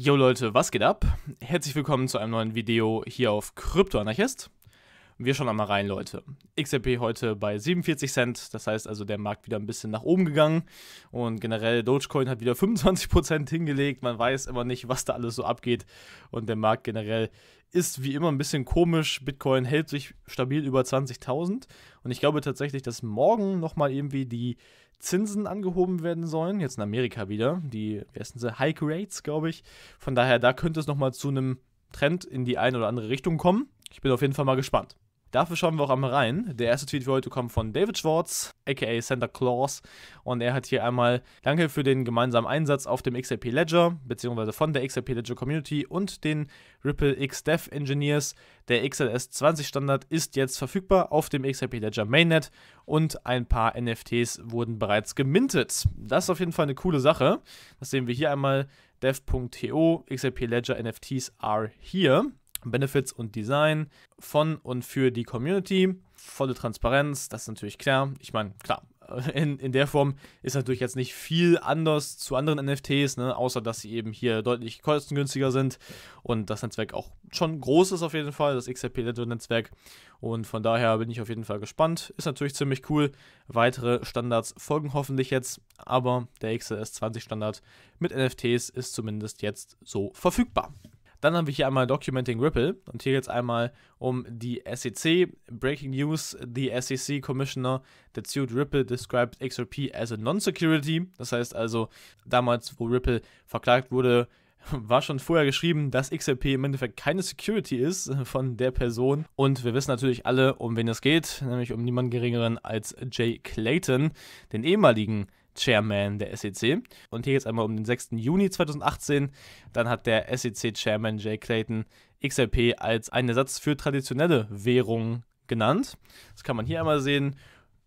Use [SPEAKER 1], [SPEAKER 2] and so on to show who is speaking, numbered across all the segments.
[SPEAKER 1] Yo Leute, was geht ab? Herzlich willkommen zu einem neuen Video hier auf Kryptoanarchist. Wir schauen einmal rein, Leute. XRP heute bei 47 Cent, das heißt also der Markt wieder ein bisschen nach oben gegangen und generell Dogecoin hat wieder 25% hingelegt. Man weiß immer nicht, was da alles so abgeht und der Markt generell ist wie immer ein bisschen komisch. Bitcoin hält sich stabil über 20.000 und ich glaube tatsächlich, dass morgen nochmal irgendwie die Zinsen angehoben werden sollen. Jetzt in Amerika wieder. Die, wie heißen sie? Hike Rates, glaube ich. Von daher, da könnte es nochmal zu einem Trend in die eine oder andere Richtung kommen. Ich bin auf jeden Fall mal gespannt. Dafür schauen wir auch einmal rein. Der erste Tweet für heute kommt von David Schwartz, aka Santa Claus. Und er hat hier einmal Danke für den gemeinsamen Einsatz auf dem XRP Ledger, beziehungsweise von der XRP Ledger Community und den Ripple X Dev Engineers. Der XLS 20 Standard ist jetzt verfügbar auf dem XRP Ledger Mainnet und ein paar NFTs wurden bereits gemintet. Das ist auf jeden Fall eine coole Sache. Das sehen wir hier einmal dev.to, XRP Ledger NFTs are here. Benefits und Design von und für die Community. Volle Transparenz, das ist natürlich klar. Ich meine, klar, in, in der Form ist natürlich jetzt nicht viel anders zu anderen NFTs, ne? außer dass sie eben hier deutlich kostengünstiger sind und das Netzwerk auch schon groß ist auf jeden Fall, das XRP-Netzwerk. Und von daher bin ich auf jeden Fall gespannt. Ist natürlich ziemlich cool. Weitere Standards folgen hoffentlich jetzt, aber der XLS20-Standard mit NFTs ist zumindest jetzt so verfügbar. Dann haben wir hier einmal Documenting Ripple und hier geht es einmal um die SEC. Breaking News: The SEC Commissioner that sued Ripple described XRP as a non-security. Das heißt also, damals, wo Ripple verklagt wurde, war schon vorher geschrieben, dass XRP im Endeffekt keine Security ist von der Person. Und wir wissen natürlich alle, um wen es geht, nämlich um niemanden geringeren als Jay Clayton, den ehemaligen Chairman der SEC. Und hier geht es einmal um den 6. Juni 2018. Dann hat der SEC-Chairman Jay Clayton XRP als einen Ersatz für traditionelle Währungen genannt. Das kann man hier einmal sehen.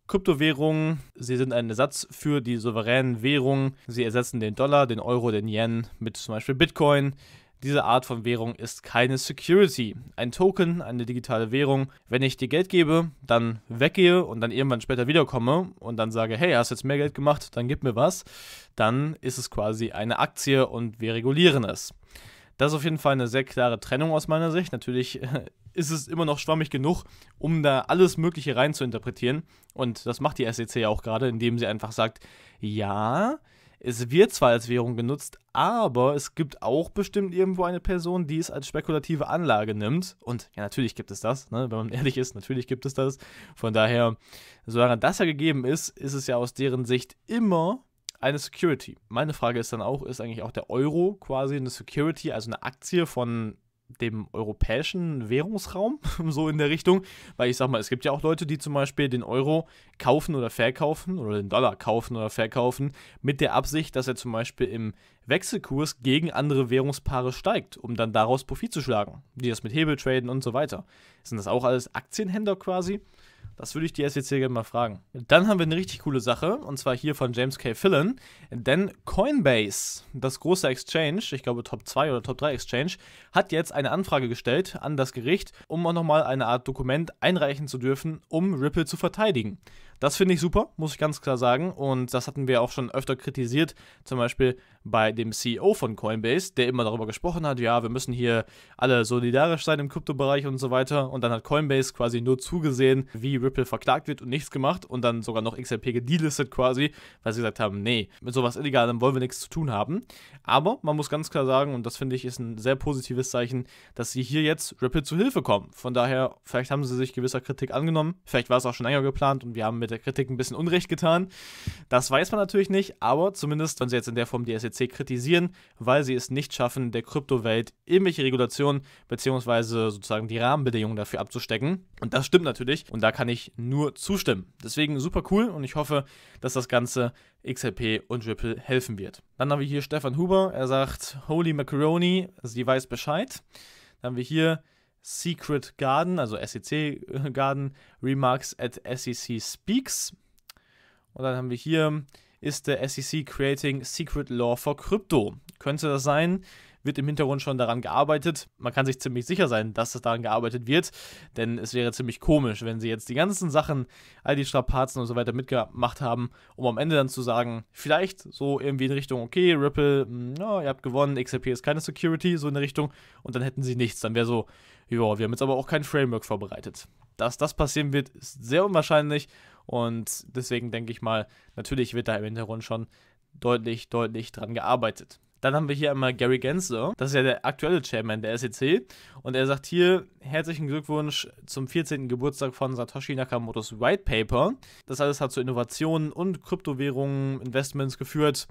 [SPEAKER 1] Kryptowährungen, sie sind ein Ersatz für die souveränen Währungen. Sie ersetzen den Dollar, den Euro, den Yen mit zum Beispiel Bitcoin. Diese Art von Währung ist keine Security. Ein Token, eine digitale Währung. Wenn ich dir Geld gebe, dann weggehe und dann irgendwann später wiederkomme und dann sage, hey, hast jetzt mehr Geld gemacht, dann gib mir was, dann ist es quasi eine Aktie und wir regulieren es. Das ist auf jeden Fall eine sehr klare Trennung aus meiner Sicht. Natürlich äh, ist es immer noch schwammig genug, um da alles Mögliche rein zu interpretieren. Und das macht die SEC ja auch gerade, indem sie einfach sagt, ja, es wird zwar als Währung genutzt, aber es gibt auch bestimmt irgendwo eine Person, die es als spekulative Anlage nimmt. Und ja, natürlich gibt es das, ne? wenn man ehrlich ist, natürlich gibt es das. Von daher, solange das ja gegeben ist, ist es ja aus deren Sicht immer eine Security. Meine Frage ist dann auch, ist eigentlich auch der Euro quasi eine Security, also eine Aktie von dem europäischen Währungsraum, so in der Richtung, weil ich sag mal, es gibt ja auch Leute, die zum Beispiel den Euro kaufen oder verkaufen oder den Dollar kaufen oder verkaufen, mit der Absicht, dass er zum Beispiel im Wechselkurs gegen andere Währungspaare steigt, um dann daraus Profit zu schlagen, die das mit Hebel traden und so weiter. Sind das auch alles Aktienhändler quasi? Das würde ich die SEC gerne mal fragen. Dann haben wir eine richtig coole Sache, und zwar hier von James K. Fillon. Denn Coinbase, das große Exchange, ich glaube Top 2 oder Top 3 Exchange, hat jetzt eine Anfrage gestellt an das Gericht, um auch nochmal eine Art Dokument einreichen zu dürfen, um Ripple zu verteidigen. Das finde ich super, muss ich ganz klar sagen. Und das hatten wir auch schon öfter kritisiert, zum Beispiel bei dem CEO von Coinbase, der immer darüber gesprochen hat, ja, wir müssen hier alle solidarisch sein im Kryptobereich und so weiter. Und dann hat Coinbase quasi nur zugesehen, wie Ripple verklagt wird und nichts gemacht und dann sogar noch XRP gedelistet quasi, weil sie gesagt haben, nee, mit sowas Illegalem wollen wir nichts zu tun haben. Aber man muss ganz klar sagen, und das finde ich ist ein sehr positives Zeichen, dass sie hier jetzt Ripple zu Hilfe kommen. Von daher, vielleicht haben sie sich gewisser Kritik angenommen, vielleicht war es auch schon länger geplant und wir haben mit der Kritik ein bisschen Unrecht getan. Das weiß man natürlich nicht, aber zumindest wenn sie jetzt in der Form die SEC kritisieren, weil sie es nicht schaffen, der Kryptowelt irgendwelche Regulationen bzw. sozusagen die Rahmenbedingungen dafür abzustecken. Und das stimmt natürlich und da kann ich nur zustimmen. Deswegen super cool und ich hoffe, dass das Ganze XLP und Ripple helfen wird. Dann haben wir hier Stefan Huber, er sagt, Holy Macaroni, sie also weiß Bescheid. Dann haben wir hier Secret Garden, also SEC Garden, Remarks at SEC Speaks. Und dann haben wir hier, ist der SEC creating secret law for crypto? Könnte das sein? wird im Hintergrund schon daran gearbeitet. Man kann sich ziemlich sicher sein, dass das daran gearbeitet wird, denn es wäre ziemlich komisch, wenn sie jetzt die ganzen Sachen, all die Strapazen und so weiter mitgemacht haben, um am Ende dann zu sagen, vielleicht so irgendwie in Richtung, okay, Ripple, no, hm, ihr habt gewonnen, XRP ist keine Security, so in der Richtung, und dann hätten sie nichts. Dann wäre so, ja, wir haben jetzt aber auch kein Framework vorbereitet. Dass das passieren wird, ist sehr unwahrscheinlich und deswegen denke ich mal, natürlich wird da im Hintergrund schon deutlich, deutlich dran gearbeitet. Dann haben wir hier einmal Gary Gensler, das ist ja der aktuelle Chairman der SEC. Und er sagt hier, herzlichen Glückwunsch zum 14. Geburtstag von Satoshi Nakamotos White Paper. Das alles hat zu Innovationen und Kryptowährungen, Investments geführt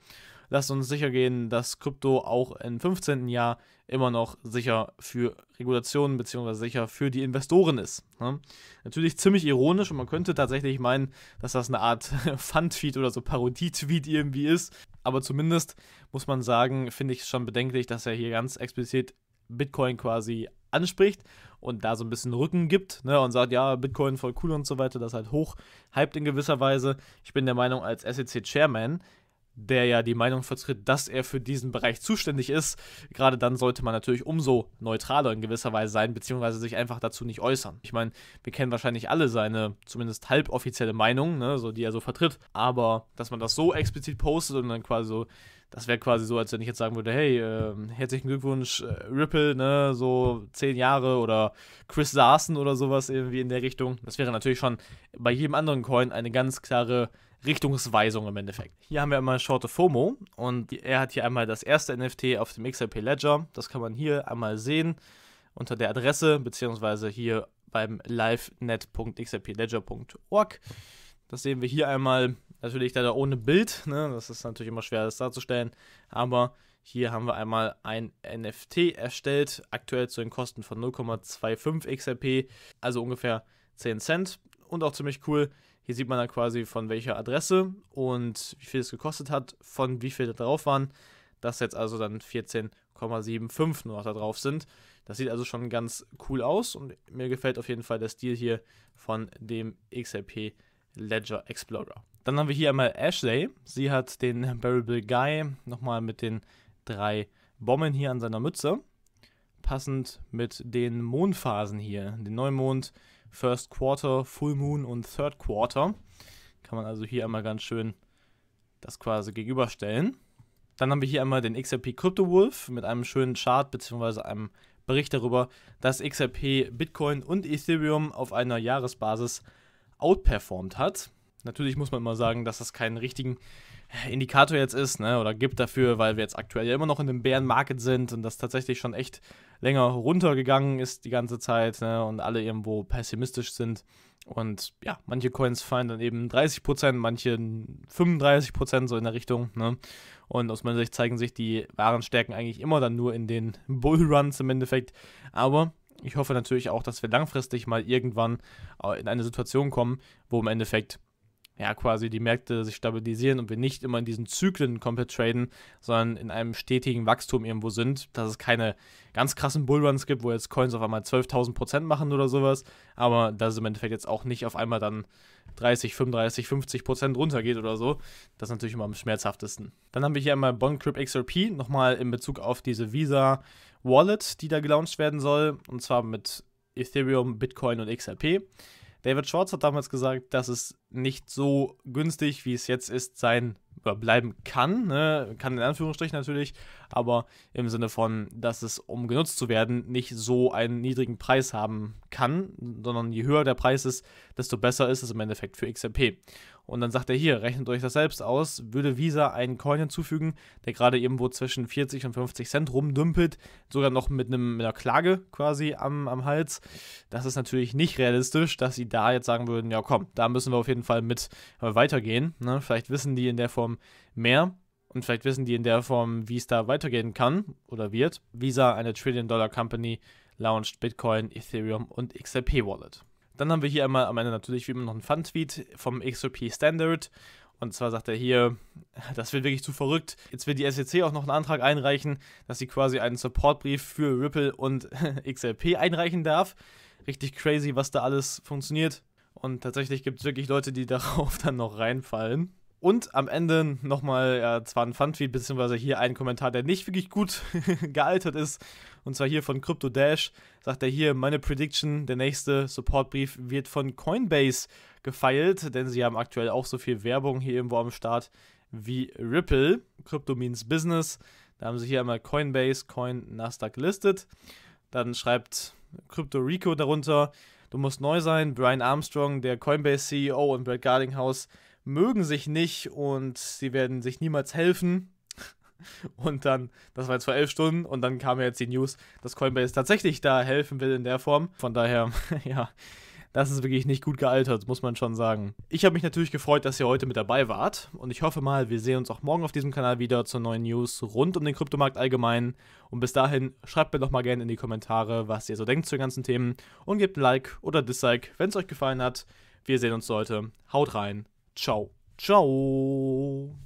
[SPEAKER 1] lasst uns sicher gehen, dass Krypto auch im 15. Jahr immer noch sicher für Regulationen bzw. sicher für die Investoren ist. Ne? Natürlich ziemlich ironisch und man könnte tatsächlich meinen, dass das eine Art Fun-Tweet oder so Parodie-Tweet irgendwie ist. Aber zumindest muss man sagen, finde ich es schon bedenklich, dass er hier ganz explizit Bitcoin quasi anspricht und da so ein bisschen Rücken gibt ne, und sagt, ja, Bitcoin voll cool und so weiter, das halt hoch hyped in gewisser Weise. Ich bin der Meinung, als SEC-Chairman der ja die Meinung vertritt, dass er für diesen Bereich zuständig ist. Gerade dann sollte man natürlich umso neutraler in gewisser Weise sein, beziehungsweise sich einfach dazu nicht äußern. Ich meine, wir kennen wahrscheinlich alle seine zumindest halboffizielle Meinung, ne, so, die er so vertritt, aber dass man das so explizit postet und dann quasi so, das wäre quasi so, als wenn ich jetzt sagen würde, hey, äh, herzlichen Glückwunsch, äh, Ripple, ne, so zehn Jahre oder Chris Sarsen oder sowas irgendwie in der Richtung. Das wäre natürlich schon bei jedem anderen Coin eine ganz klare Richtungsweisung im Endeffekt. Hier haben wir einmal Shorte FOMO und er hat hier einmal das erste NFT auf dem XRP Ledger. Das kann man hier einmal sehen unter der Adresse beziehungsweise hier beim livenet.xrpledger.org. Das sehen wir hier einmal natürlich leider ohne Bild. Ne? Das ist natürlich immer schwer, das darzustellen. Aber hier haben wir einmal ein NFT erstellt, aktuell zu den Kosten von 0,25 XRP, also ungefähr 10 Cent. Und auch ziemlich cool, hier sieht man dann quasi von welcher Adresse und wie viel es gekostet hat, von wie viel da drauf waren, dass jetzt also dann 14,75 nur noch da drauf sind. Das sieht also schon ganz cool aus und mir gefällt auf jeden Fall der Stil hier von dem XRP Ledger Explorer. Dann haben wir hier einmal Ashley. Sie hat den Bearable Guy nochmal mit den drei Bomben hier an seiner Mütze. Passend mit den Mondphasen hier. Den Neumond, First Quarter, Full Moon und Third Quarter. Kann man also hier einmal ganz schön das quasi gegenüberstellen. Dann haben wir hier einmal den XRP Crypto Wolf mit einem schönen Chart bzw. einem Bericht darüber, dass XRP, Bitcoin und Ethereum auf einer Jahresbasis outperformed hat. Natürlich muss man immer sagen, dass das keinen richtigen Indikator jetzt ist, ne, oder gibt dafür, weil wir jetzt aktuell ja immer noch in dem Bärenmarket sind und das tatsächlich schon echt länger runtergegangen ist die ganze Zeit ne, und alle irgendwo pessimistisch sind. Und ja, manche Coins fallen dann eben 30%, manche 35%, so in der Richtung. Ne? Und aus meiner Sicht zeigen sich die wahren Stärken eigentlich immer dann nur in den Bullruns im Endeffekt. Aber ich hoffe natürlich auch, dass wir langfristig mal irgendwann äh, in eine Situation kommen, wo im Endeffekt ja, quasi die Märkte sich stabilisieren und wir nicht immer in diesen Zyklen komplett traden, sondern in einem stetigen Wachstum irgendwo sind, dass es keine ganz krassen Bullruns gibt, wo jetzt Coins auf einmal 12.000 Prozent machen oder sowas, aber dass es im Endeffekt jetzt auch nicht auf einmal dann 30, 35, 50 Prozent runtergeht oder so. Das ist natürlich immer am schmerzhaftesten. Dann haben wir hier einmal Bondcrypt XRP, nochmal in Bezug auf diese Visa Wallet, die da gelauncht werden soll, und zwar mit Ethereum, Bitcoin und XRP. David Schwartz hat damals gesagt, dass es nicht so günstig, wie es jetzt ist, sein oder bleiben kann. Ne? Kann in Anführungsstrichen natürlich, aber im Sinne von, dass es, um genutzt zu werden, nicht so einen niedrigen Preis haben kann, sondern je höher der Preis ist, desto besser ist es im Endeffekt für XRP. Und dann sagt er hier, rechnet euch das selbst aus, würde Visa einen Coin hinzufügen, der gerade irgendwo zwischen 40 und 50 Cent rumdümpelt, sogar noch mit, einem, mit einer Klage quasi am, am Hals. Das ist natürlich nicht realistisch, dass sie da jetzt sagen würden, ja komm, da müssen wir auf jeden Fall mit äh, weitergehen. Ne? Vielleicht wissen die in der Form mehr. Und vielleicht wissen die in der Form, wie es da weitergehen kann oder wird. Visa, eine Trillion-Dollar-Company, launched Bitcoin, Ethereum und XRP Wallet. Dann haben wir hier einmal am Ende natürlich wie immer noch einen Fun-Tweet vom XOP Standard. Und zwar sagt er hier, das wird wirklich zu verrückt. Jetzt will die SEC auch noch einen Antrag einreichen, dass sie quasi einen Supportbrief für Ripple und XLP einreichen darf. Richtig crazy, was da alles funktioniert. Und tatsächlich gibt es wirklich Leute, die darauf dann noch reinfallen. Und am Ende nochmal ja, zwar ein Funfeed, beziehungsweise hier ein Kommentar, der nicht wirklich gut gealtert ist. Und zwar hier von Crypto Dash sagt er hier: Meine Prediction, der nächste Supportbrief wird von Coinbase gefeilt, denn sie haben aktuell auch so viel Werbung hier irgendwo am Start wie Ripple. Crypto means Business. Da haben sie hier einmal Coinbase, Coin, Nasdaq listet. Dann schreibt Crypto Rico darunter: Du musst neu sein. Brian Armstrong, der Coinbase CEO und Brad Gardinghouse mögen sich nicht und sie werden sich niemals helfen. Und dann, das war jetzt vor elf Stunden und dann kam ja jetzt die News, dass Coinbase tatsächlich da helfen will in der Form. Von daher, ja, das ist wirklich nicht gut gealtert, muss man schon sagen. Ich habe mich natürlich gefreut, dass ihr heute mit dabei wart und ich hoffe mal, wir sehen uns auch morgen auf diesem Kanal wieder zur neuen News rund um den Kryptomarkt allgemein. Und bis dahin, schreibt mir doch mal gerne in die Kommentare, was ihr so denkt zu den ganzen Themen und gebt ein Like oder Dislike, wenn es euch gefallen hat. Wir sehen uns heute. Haut rein. Ciao. Ciao.